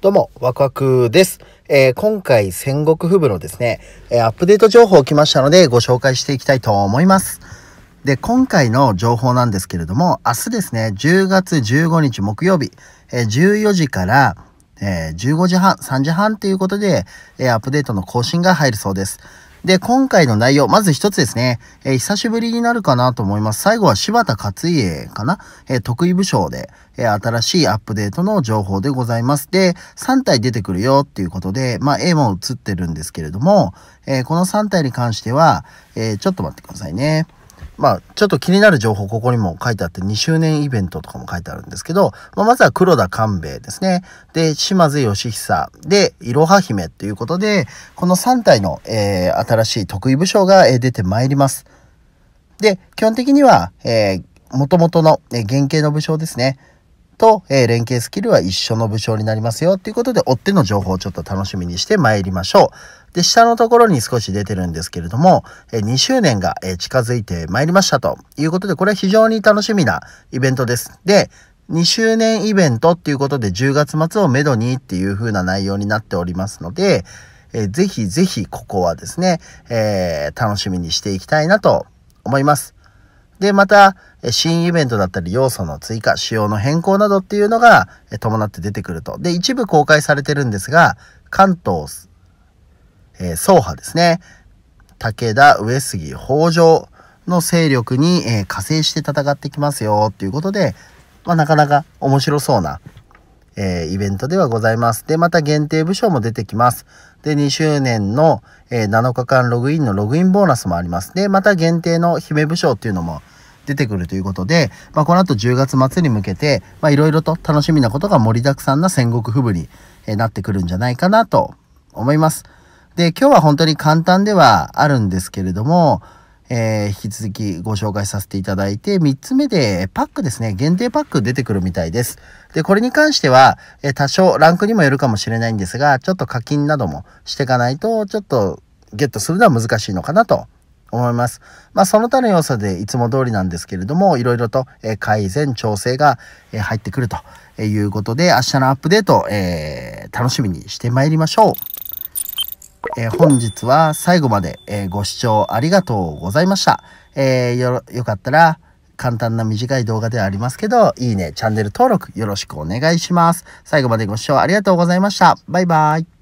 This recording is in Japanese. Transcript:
どうも、ワクワクです。えー、今回、戦国府部のですね、えー、アップデート情報来ましたので、ご紹介していきたいと思います。で、今回の情報なんですけれども、明日ですね、10月15日木曜日、えー、14時から、えー、15時半、3時半ということで、えー、アップデートの更新が入るそうです。で、今回の内容、まず一つですね、えー、久しぶりになるかなと思います。最後は柴田勝家かな、えー、得意武将で、えー、新しいアップデートの情報でございます。で、3体出てくるよっていうことで、まあ、絵も映ってるんですけれども、えこの3体に関しては、えちょっと待ってくださいね。まあ、ちょっと気になる情報、ここにも書いてあって、2周年イベントとかも書いてあるんですけど、まあ、まずは黒田官兵衛ですね。で、島津義久。で、いろは姫ということで、この3体の、えー、新しい得意武将が、えー、出てまいります。で、基本的には、えー、元々の、えー、原型の武将ですね。と、えー、連携スキルは一緒の部署になりますよっていうことで、追っての情報をちょっと楽しみにして参りましょう。で、下のところに少し出てるんですけれども、えー、2周年が、え近づいて参りましたということで、これは非常に楽しみなイベントです。で、2周年イベントっていうことで10月末をめどにっていう風な内容になっておりますので、えー、ぜひぜひここはですね、えー、楽しみにしていきたいなと思います。で、また、新イベントだったり要素の追加、仕様の変更などっていうのが伴って出てくると。で、一部公開されてるんですが、関東、えー、総派ですね。武田、上杉、北条の勢力に、えー、加勢して戦ってきますよっていうことで、まあ、なかなか面白そうなえー、イベントではございます。で、また限定部署も出てきます。で、2周年の、えー、7日間ログインのログインボーナスもあります。で、また限定の姫部署っていうのも出てくるということで、まあ、この後10月末に向けて、まあ、いろいろと楽しみなことが盛りだくさんな戦国府部に、えなってくるんじゃないかなと思います。で、今日は本当に簡単ではあるんですけれども、えー、引き続きご紹介させていただいて、3つ目でパックですね。限定パック出てくるみたいです。で、これに関しては、え多少ランクにもよるかもしれないんですが、ちょっと課金などもしていかないと、ちょっとゲットするのは難しいのかなと思います。まあ、その他の要素でいつも通りなんですけれども、いろいろと改善、調整が入ってくるということで、明日のアップデート、えー、楽しみにしてまいりましょう。えー、本日は最後まで、えー、ご視聴ありがとうございました。えー、よ、よかったら、簡単な短い動画ではありますけど、いいね、チャンネル登録よろしくお願いします。最後までご視聴ありがとうございました。バイバイ。